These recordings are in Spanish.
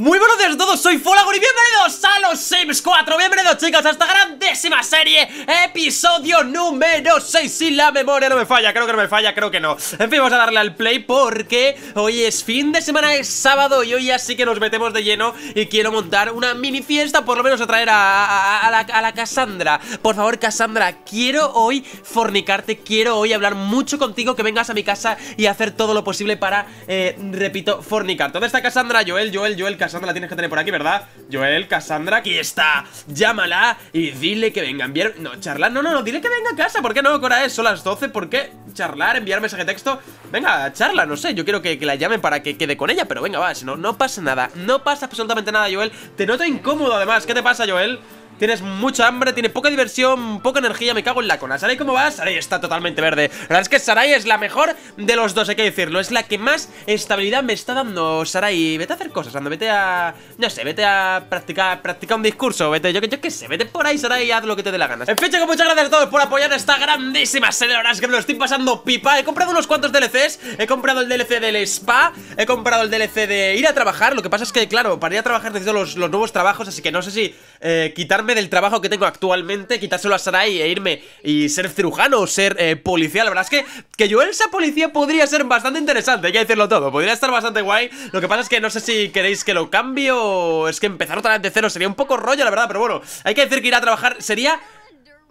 Muy buenos días a todos, soy Folagor y bienvenidos a los Sims 4 Bienvenidos chicos a esta grandísima serie Episodio número 6 Si la memoria no me falla, creo que no me falla, creo que no En fin, vamos a darle al play porque Hoy es fin de semana, es sábado Y hoy así que nos metemos de lleno Y quiero montar una mini fiesta, por lo menos a traer a, la, a Cassandra Por favor Cassandra, quiero hoy fornicarte Quiero hoy hablar mucho contigo Que vengas a mi casa y hacer todo lo posible para, eh, repito, fornicar ¿Dónde está Cassandra? Joel, Joel, Joel, Cassandra Cassandra la tienes que tener por aquí, ¿verdad? Joel, Cassandra, aquí está Llámala y dile que venga a enviar... No, charlar, no, no, no, dile que venga a casa ¿Por qué no, Cora? Es, son las 12, ¿por qué? Charlar, enviar mensaje texto Venga, charla, no sé, yo quiero que, que la llamen para que quede con ella Pero venga, va, si no, no pasa nada No pasa absolutamente nada, Joel Te noto incómodo, además, ¿qué te pasa, Joel? Tienes mucha hambre, tiene poca diversión, poca energía, me cago en la cona. Sarai, ¿cómo vas? Sarai está totalmente verde. La verdad es que Sarai es la mejor de los dos, hay que decirlo. Es la que más estabilidad me está dando Sarai. Vete a hacer cosas, ando, vete a... No sé, vete a practicar, un discurso, vete, yo, yo qué sé, vete por ahí, Sarai, haz lo que te dé la gana. En fin, chicos, muchas gracias a todos por apoyar esta grandísima serie. de horas que me lo estoy pasando pipa. He comprado unos cuantos DLCs, he comprado el DLC del spa, he comprado el DLC de ir a trabajar. Lo que pasa es que, claro, para ir a trabajar necesito los, nuevos trabajos, así que no sé si eh, quitarme del trabajo que tengo actualmente, quitárselo a Sarai e irme y ser cirujano o ser eh, policía. La verdad es que que yo esa policía podría ser bastante interesante, hay que decirlo todo. Podría estar bastante guay. Lo que pasa es que no sé si queréis que lo cambie o es que empezar otra vez cero sería un poco rollo, la verdad. Pero bueno, hay que decir que ir a trabajar sería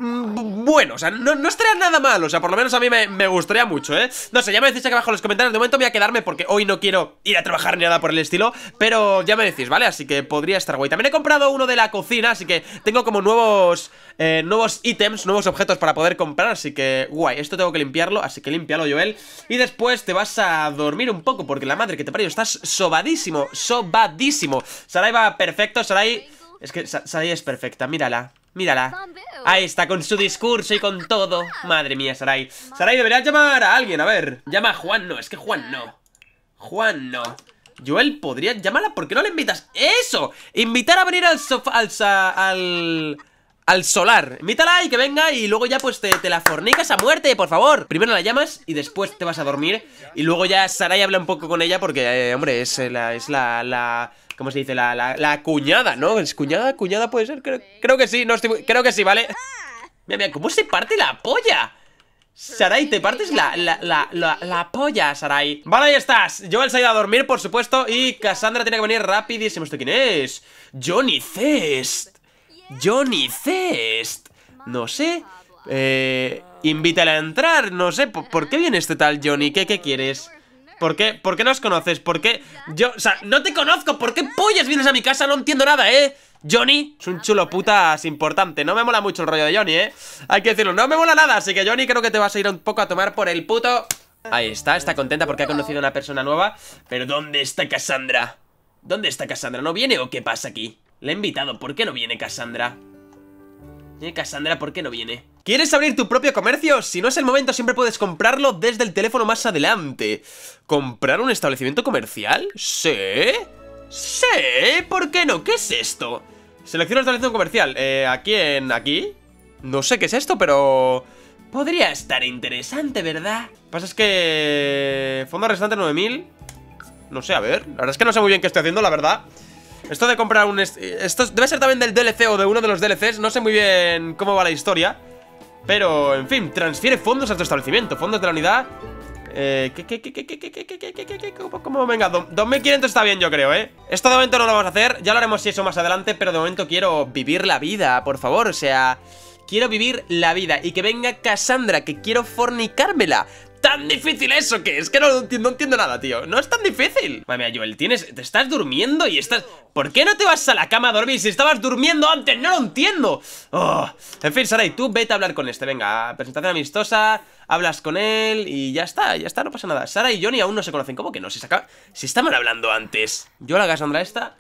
Mm, bueno, o sea, no, estaría nada mal O sea, por lo menos a mí me, gustaría mucho, ¿eh? No sé, ya me decís aquí abajo en los comentarios De momento voy a quedarme porque hoy no quiero ir a trabajar ni nada por el estilo Pero ya me decís, ¿vale? Así que podría estar guay También he comprado uno de la cocina, así que tengo como nuevos eh, nuevos ítems, nuevos objetos para poder comprar Así que, guay, esto tengo que limpiarlo, así que límpialo, Joel Y después te vas a dormir un poco porque la madre que te parió Estás sobadísimo, sobadísimo Sarai va perfecto, Sarai... Es que Sarai es perfecta, mírala Mírala. Ahí está, con su discurso y con todo. Madre mía, Sarai. Sarai, debería llamar a alguien, a ver. Llama a Juan, no, es que Juan no. Juan no. Joel, podría llamarla, ¿por qué no le invitas? ¡Eso! Invitar a venir al sofá, al, al, al solar Mítala y que venga y luego ya pues te, la fornicas a muerte, por favor Primero la llamas y después te vas a dormir Y luego ya Sarai habla un poco con ella porque, eh, hombre, es eh, la... Es la, la ¿Cómo se dice? La, la, la, cuñada, ¿no? ¿Es cuñada? ¿Cuñada puede ser? Creo, que sí, no estoy, Creo que sí, ¿vale? Mira, mira, ¿cómo se parte la polla? Sarai, te partes la, la, la, la, polla, Sarai Vale, ahí estás Yo se ha ido a dormir, por supuesto Y Cassandra tiene que venir rapidísimo ¿Esto quién es? Johnny Cest Johnny Cest. No sé. Eh, invítale a entrar. No sé. ¿Por, qué viene este tal Johnny? ¿Qué, quieres? ¿Por qué? ¿Por qué nos conoces? ¿Por qué? Yo, o sea, no te conozco. ¿Por qué pollas vienes a mi casa? No entiendo nada, ¿eh? Johnny es un chulo putas importante. No me mola mucho el rollo de Johnny, ¿eh? Hay que decirlo, no me mola nada. Así que Johnny creo que te vas a ir un poco a tomar por el puto... Ahí está, está contenta porque ha conocido a una persona nueva. Pero ¿dónde está Cassandra? ¿Dónde está Cassandra? ¿No viene o qué pasa aquí? Le he invitado, ¿por qué no viene Cassandra? Eh, Cassandra, ¿por qué no viene? ¿Quieres abrir tu propio comercio? Si no es el momento, siempre puedes comprarlo desde el teléfono más adelante. ¿Comprar un establecimiento comercial? ¿Sí? ¿Sí? ¿Por qué no? ¿Qué es esto? Selecciona establecimiento comercial. Eh, ¿A quién? ¿Aquí? No sé qué es esto, pero... Podría estar interesante, ¿verdad? Pasa es que... Fondo restante 9000... No sé, a ver. La verdad es que no sé muy bien qué estoy haciendo, la verdad. Esto de comprar un... Esto debe ser también del DLC o de uno de los DLCs No sé muy bien cómo va la historia Pero, en fin, transfiere fondos a tu establecimiento Fondos de la unidad eh, ¿qué, qué, qué, ¿Cómo? Venga, 2500 está bien yo creo, ¿eh? Esto de momento no lo vamos a hacer, ya lo haremos si eso más adelante Pero de momento quiero vivir la vida, por favor, o sea... Quiero vivir la vida y que venga Cassandra, que quiero fornicármela tan difícil eso que es que no, entiendo nada, tío No es tan difícil Madre mía, Joel, tienes, te estás durmiendo y estás... ¿Por qué no te vas a la cama a dormir si estabas durmiendo antes? ¡No lo entiendo! Oh, en fin, y tú vete a hablar con este Venga, presentación amistosa Hablas con él y ya está, ya está, no pasa nada Sara y Johnny aún no se conocen ¿Cómo que no? se acaba... si estaban hablando antes Yo la Cassandra esta...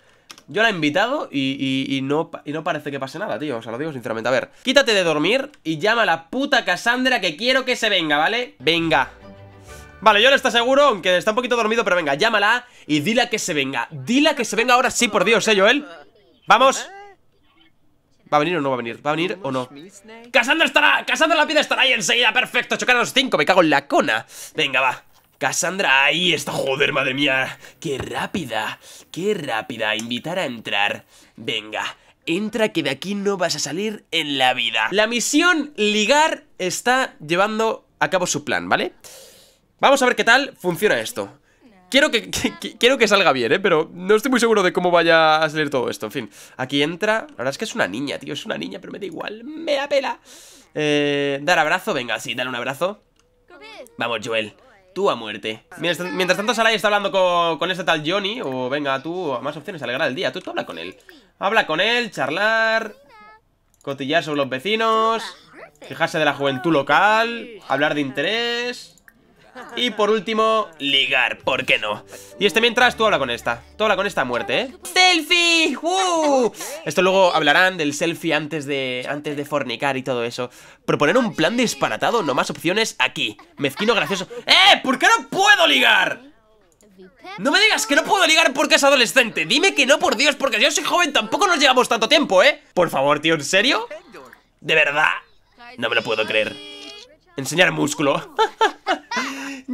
Yo la he invitado y, y, no, no parece que pase nada, tío. O sea, lo digo sinceramente. A ver, quítate de dormir y llama a la puta Cassandra que quiero que se venga, ¿vale? Venga. Vale, yo le está seguro, aunque está un poquito dormido, pero venga, llámala y dila que se venga. Dila que se venga ahora sí, por Dios, ¿eh, Joel? ¡Vamos! ¿Va a venir o no va a venir? ¿Va a venir o no? ¡Casandra estará! ¡Casandra la pide estará ahí enseguida! ¡Perfecto! ¡Chocar los cinco! ¡Me cago en la cona! Venga, va Cassandra, ahí está, joder, madre mía. Qué rápida, qué rápida. Invitar a entrar. Venga, entra que de aquí no vas a salir en la vida. La misión ligar está llevando a cabo su plan, ¿vale? Vamos a ver qué tal funciona esto. Quiero que, quiero que salga bien, ¿eh? Pero no estoy muy seguro de cómo vaya a salir todo esto. En fin, aquí entra... La verdad es que es una niña, tío. Es una niña, pero me da igual. Me apela eh, dar abrazo. Venga, sí, dale un abrazo. Vamos, Joel. Tú a muerte Mientras, tanto Sarai está hablando con, con este tal Johnny O venga, tú, más opciones, alegrar el día Tú, habla con él Habla con él, charlar Cotillar sobre los vecinos Fijarse de la juventud local Hablar de interés y por último, ligar, ¿por qué no? Y este mientras tú habla con esta, tú habla con esta muerte, ¿eh? ¡Selfie! ¡uh! Esto luego hablarán del selfie antes de, antes de fornicar y todo eso. Proponer un plan disparatado, no más opciones aquí. Mezquino gracioso. ¡Eh! ¿Por qué no puedo ligar? No me digas que no puedo ligar porque es adolescente Dime que no, por Dios, porque yo soy joven Tampoco nos llevamos tanto tiempo, ¿eh? Por favor, tío, ¿en serio? ¿De verdad? No me lo puedo creer Enseñar músculo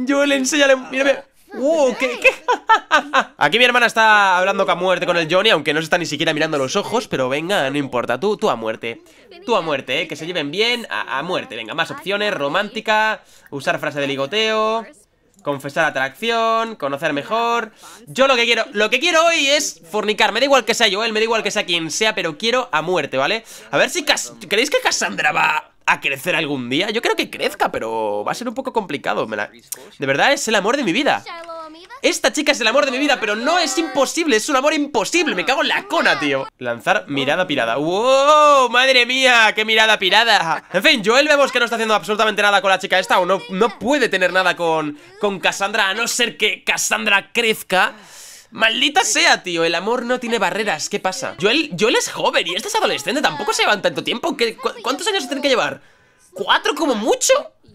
Joel, enséñale. Mírame. ¡Wow! ¡Uh, ¿Qué? qué? Aquí mi hermana está hablando a muerte con el Johnny, aunque no se está ni siquiera mirando los ojos, pero venga, no importa, tú, tú a muerte. Tú a muerte, ¿eh? que se lleven bien, a, muerte. Venga, más opciones, romántica, usar frase de ligoteo, confesar atracción, conocer mejor. Yo lo que quiero, lo que quiero hoy es fornicar. Me da igual que sea Joel, me da igual que sea quien sea, pero quiero a muerte, ¿vale? A ver si... ¿Creéis que Cassandra va a crecer algún día? Yo creo que crezca, pero va a ser un poco complicado De verdad, es el amor de mi vida Esta chica es el amor de mi vida, pero no es imposible Es un amor imposible, me cago en la cona, tío Lanzar mirada pirada ¡Wow! ¡Madre mía! ¡Qué mirada pirada! En fin, Joel vemos que no está haciendo absolutamente nada con la chica esta O no, no puede tener nada con, con Cassandra A no ser que Cassandra crezca Maldita sea, tío, el amor no tiene barreras, ¿qué pasa? Yo Joel es joven y este es adolescente, tampoco se llevan tanto tiempo ¿Qué, ¿Cuántos años se tienen que llevar? ¿Cuatro como mucho?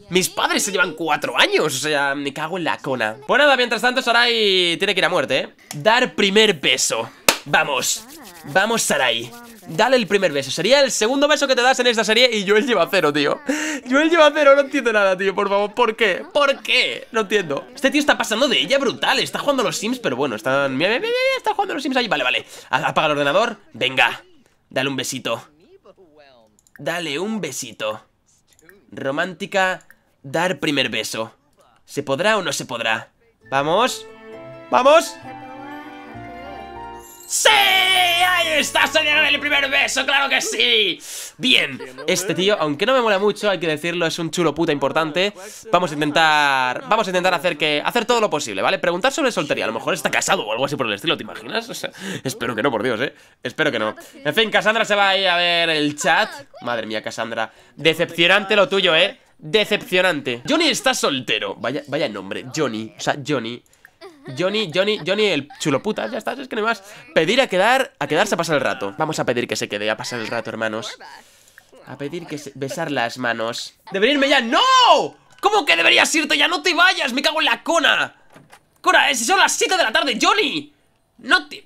Mis padres se llevan cuatro años, o sea, me cago en la cona Pues nada, mientras tanto Sarai tiene que ir a muerte, ¿eh? Dar primer beso Vamos, vamos Sarai Dale el primer beso. Sería el segundo beso que te das en esta serie y Joel lleva cero, tío. Joel lleva cero, no entiendo nada, tío, por favor. ¿Por qué? ¿Por qué? No entiendo. Este tío está pasando de ella brutal. Está jugando a los Sims, pero bueno, están... está jugando a los Sims ahí. Vale, vale. Apaga el ordenador. Venga. Dale un besito. Dale un besito. Romántica. Dar primer beso. ¿Se podrá o no se podrá? ¿Vamos? ¿Vamos? ¡Sí! ¡Ahí está! ¡Se el primer beso! ¡Claro que sí! Bien, este tío, aunque no me mola mucho, hay que decirlo, es un chulo puta importante Vamos a intentar... Vamos a intentar hacer que... Hacer todo lo posible, ¿vale? Preguntar sobre soltería, a lo mejor está casado o algo así por el estilo, ¿te imaginas? espero que no, por Dios, ¿eh? Espero que no En fin, Cassandra se va a ir a ver el chat Madre mía, Cassandra Decepcionante lo tuyo, ¿eh? Decepcionante Johnny está soltero Vaya, vaya nombre, Johnny, o sea, Johnny Johnny, Johnny, Johnny, el chulo puta, ya estás, es que no hay más. Pedir a quedar, a quedarse a pasar el rato. Vamos a pedir que se quede a pasar el rato, hermanos. A pedir que se... besar las manos. ¡Debería irme ya! ¡No! ¿Cómo que deberías irte ya? ¡No te vayas! ¡Me cago en la cona! es eh, si son las 7 de la tarde, Johnny! ¡No te...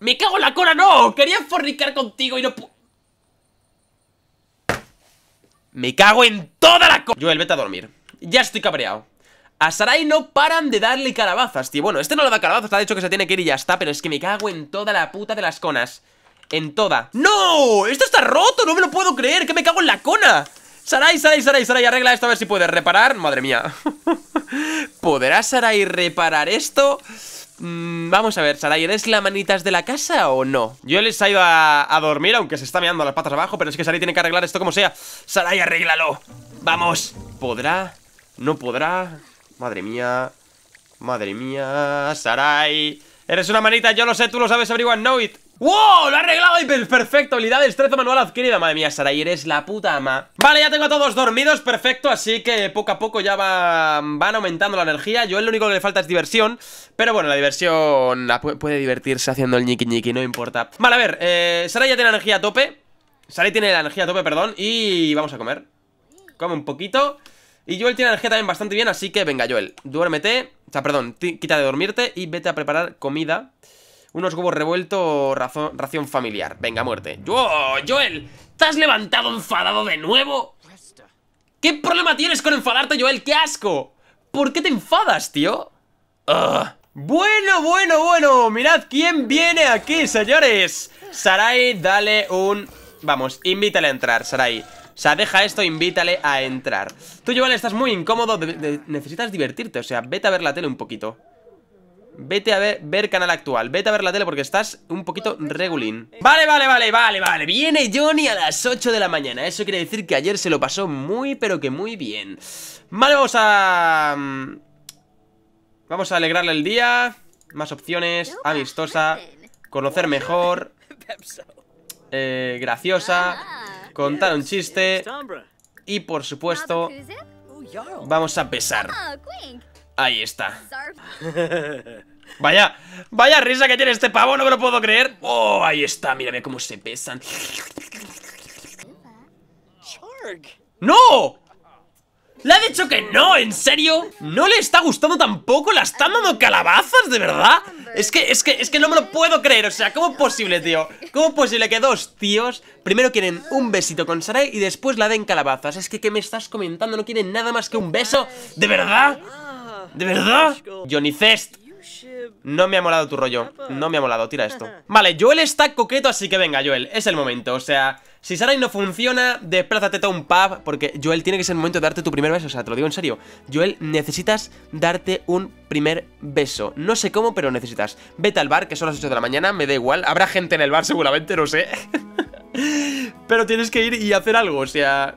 ¡Me cago en la cona, no! Quería fornicar contigo y no ¡Me cago en toda la cona! Joel, vete a dormir. Ya estoy cabreado. A Sarai no paran de darle calabazas, tío Bueno, este no le da calabazas, ha dicho que se tiene que ir y ya está Pero es que me cago en toda la puta de las conas En toda ¡No! ¡Esto está roto! ¡No me lo puedo creer! ¡Que me cago en la cona! Sarai, Sarai, Sarai, Sarai, arregla esto a ver si puedes reparar Madre mía ¿Podrá Sarai reparar esto? Mm, vamos a ver, Sarai, ¿eres la manitas de la casa o no? Yo les he ido a, dormir, aunque se está meando las patas abajo Pero es que Sarai tiene que arreglar esto como sea Sarai, arréglalo Vamos ¿Podrá? ¿No podrá? Madre mía Madre mía Sarai Eres una manita, yo lo sé, tú lo sabes, everyone know it ¡Wow! Lo ha arreglado y perfecto, habilidad de destreza manual adquirida Madre mía, Sarai, eres la puta ama Vale, ya tengo a todos dormidos, perfecto Así que poco a poco ya van aumentando la energía Yo lo único que le falta es diversión Pero bueno, la diversión puede divertirse haciendo el ñiqui ñiqui, no importa Vale, a ver, eh, Sarai ya tiene la energía a tope Sarai tiene la energía a tope, perdón Y vamos a comer Come un poquito y Joel tiene energía también bastante bien, así que venga, Joel, duérmete. O sea, perdón, quita de dormirte y vete a preparar comida. Unos huevos revueltos, ración familiar. Venga, muerte. Joel! ¿Te has levantado enfadado de nuevo? ¿Qué problema tienes con enfadarte, Joel? ¡Qué asco! ¿Por qué te enfadas, tío? Bueno, bueno, bueno, mirad quién viene aquí, señores Sarai, dale un... Vamos, invítale a entrar, Sarai o sea, deja esto, invítale a entrar Tú, Giovanni, estás muy incómodo Necesitas divertirte, o sea, vete a ver la tele un poquito Vete a ver, canal actual Vete a ver la tele porque estás un poquito regulín Vale, vale, vale, vale, vale Viene Johnny a las 8 de la mañana Eso quiere decir que ayer se lo pasó muy, pero que muy bien Vale, vamos a... Mm, vamos a alegrarle el día Más opciones Amistosa Conocer mejor eh, Graciosa ah contar un chiste y, por supuesto, vamos a pesar. Ah, ahí está. Vaya, vaya risa que tiene este pavo, no me lo puedo creer. Oh, ahí está, mírame cómo se pesan. ¡No! ¡Le ha dicho que no! ¿En serio? ¿No le está gustando tampoco? ¿La están dando calabazas, de verdad? Es que, es que, es que no me lo puedo creer O sea, ¿cómo es posible, tío? ¿Cómo es posible que dos tíos primero quieren un besito con Sarai y después la den calabazas? Es que, ¿qué me estás comentando? ¿No quieren nada más que un beso? ¿De verdad? ¿De verdad? Johnny Cest no me ha molado tu rollo. Ah, pues. No me ha molado, tira esto. Vale, Joel está coqueto, así que venga, Joel, es el momento. O sea, si Sarai no funciona, desplázate a un pub, porque Joel tiene que ser el momento de darte tu primer beso. O sea, te lo digo en serio. Joel, necesitas darte un primer beso. No sé cómo, pero necesitas. Vete al bar, que son las 8 de la mañana, me da igual. Habrá gente en el bar seguramente, no sé. pero tienes que ir y hacer algo, o sea...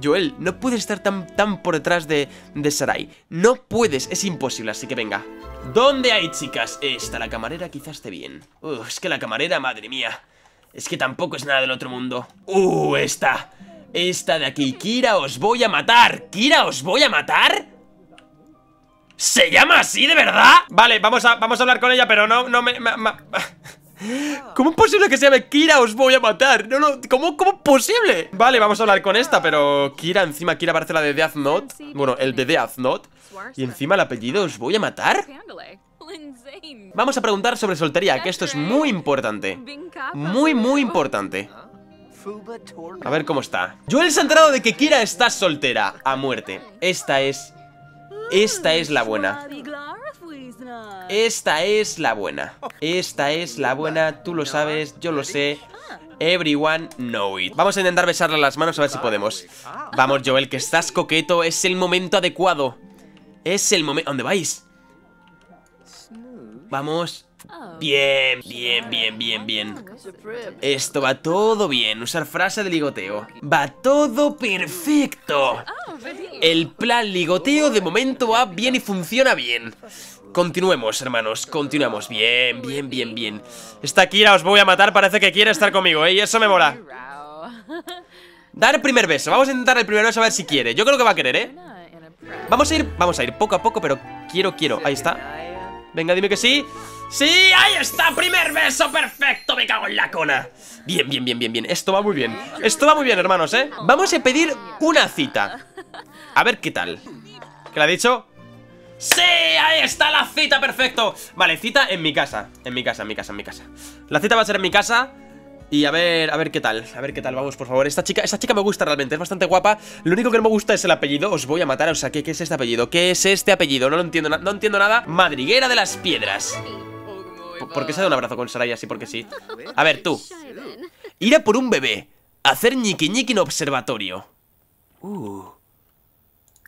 Joel, no puedes estar tan, tan por detrás de, de Sarai. No puedes, es imposible, así que venga. ¿Dónde hay chicas? Esta, la camarera quizás esté bien. es que la camarera, madre mía. Es que tampoco es nada del otro mundo. Uh, esta. Esta de aquí. Kira, os voy a matar. Kira, os voy a matar. ¿Se llama así de verdad? Vale, vamos a, vamos a hablar con ella, pero no, no me... ¿Cómo es posible que se llame Kira? Os voy a matar. No, no, ¿cómo, ¿Cómo es posible? Vale, vamos a hablar con esta, pero Kira, encima Kira parece la de Death Note. Bueno, el de Death Note. Y encima el apellido, ¿os voy a matar? Vamos a preguntar sobre soltería, que esto es muy importante. Muy, muy importante. A ver cómo está. Yo he ha enterado de que Kira está soltera, a muerte. Esta es... Esta es la buena. Esta es la buena. Esta es la buena. Tú lo sabes, yo lo sé. Everyone know it Vamos a intentar besarle las manos a ver si podemos Vamos Joel, que estás coqueto Es el momento adecuado Es el momento... ¿Dónde vais? Vamos Bien, bien, bien, bien, bien Esto va todo bien Usar frase de ligoteo Va todo perfecto El plan ligoteo de momento va bien y funciona bien Continuemos, hermanos, continuamos Bien, bien, bien, bien Esta Kira os voy a matar, parece que quiere estar conmigo, ¿eh? Y eso me mola Dar el primer beso, vamos a intentar el primer beso a ver si quiere Yo creo que va a querer, ¿eh? Vamos a ir, vamos a ir poco a poco, pero quiero, quiero Ahí está Venga, dime que sí ¡Sí! ¡Ahí está! ¡Primer beso! ¡Perfecto! ¡Me cago en la cona! Bien, bien, bien, bien, bien Esto va muy bien Esto va muy bien, hermanos, ¿eh? Vamos a pedir una cita A ver qué tal ¿Qué le ha dicho? ¡Sí! ¡Ahí está la cita! ¡Perfecto! Vale, cita en mi casa En mi casa, en mi casa, en mi casa La cita va a ser en mi casa y a ver, a ver qué tal, a ver qué tal, vamos, por favor Esta chica, esta chica me gusta realmente, es bastante guapa Lo único que no me gusta es el apellido, os voy a matar O sea, ¿qué, es este apellido? ¿Qué es este apellido? No lo entiendo, no entiendo nada Madriguera de las piedras ¿Por qué se da un abrazo con Sarai así? Porque sí A ver, tú Ir a por un bebé Hacer ñiqui ñiqui en observatorio Uh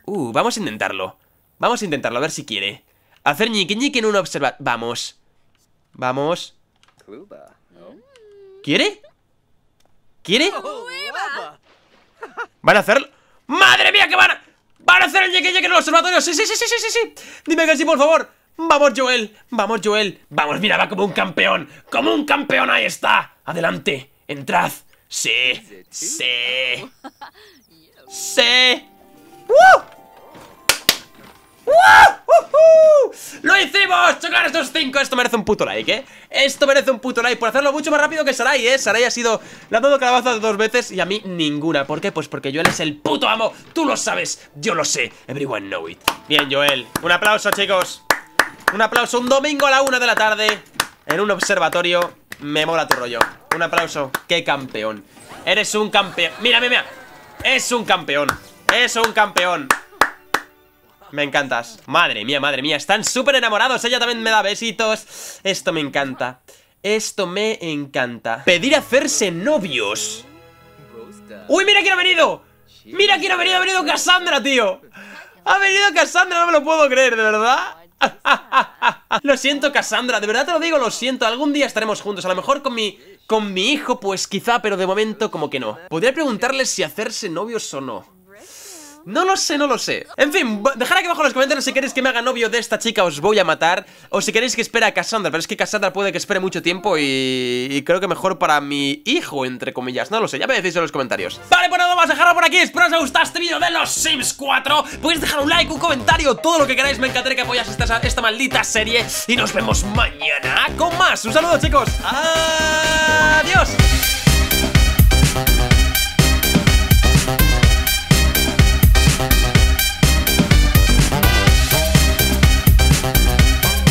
Uh, vamos a intentarlo Vamos a intentarlo, a ver si quiere. Hacer ñiqui ñiqui en un observa... Vamos. Vamos. ¿Quiere? ¿Quiere? ¿Van a hacerlo? ¡Madre mía, que van a... ¡Van a hacer el ñiqui en el observatorio! ¡Sí, sí, sí, sí, sí, sí! Dime que sí, por favor. ¡Vamos, Joel! ¡Vamos, Joel! ¡Vamos, mira, va como un campeón! ¡Como un campeón! ¡Ahí está! ¡Adelante! ¡Entrad! ¡Sí! ¡Sí! ¡Sí! ¡Uh! ¡Lo hicimos! ¡Chocar estos cinco! Esto merece un puto like, ¿eh? Esto merece un puto like por hacerlo mucho más rápido que Sarai, ¿eh? Sarai ha sido... la todo calabaza dos veces y a mí ninguna ¿Por qué? Pues porque Joel es el puto amo Tú lo sabes, yo lo sé Everyone know it Bien, Joel Un aplauso, chicos Un aplauso Un domingo a la una de la tarde En un observatorio Me mola tu rollo Un aplauso ¡Qué campeón! Eres un campeón Mira, mira, mira Es un campeón Es un campeón me encantas Madre mía, madre mía, están súper enamorados Ella también me da besitos Esto me encanta Esto me encanta Pedir hacerse novios ¡Uy, mira quién ha venido! ¡Mira quién ha venido! ¡Ha venido Cassandra, tío! ¡Ha venido Cassandra! No me lo puedo creer, de verdad lo siento, Cassandra, de verdad te lo digo, lo siento. Algún día estaremos juntos, a lo mejor con mi. con mi hijo, pues quizá, pero de momento como que no. Podría preguntarle si hacerse novios o no. No lo sé, no lo sé En fin, dejar aquí abajo en los comentarios si queréis que me haga novio de esta chica Os voy a matar O si queréis que espere a Cassandra Pero es que Cassandra puede que espere mucho tiempo Y, creo que mejor para mi hijo, entre comillas No lo sé, ya me decís en los comentarios Vale, pues nada a dejarlo por aquí Espero os haya gustado este vídeo de los Sims 4 Podéis dejar un like, un comentario, todo lo que queráis Me encantaría que apoyas esta, esta maldita serie Y nos vemos mañana con más Un saludo chicos, adiós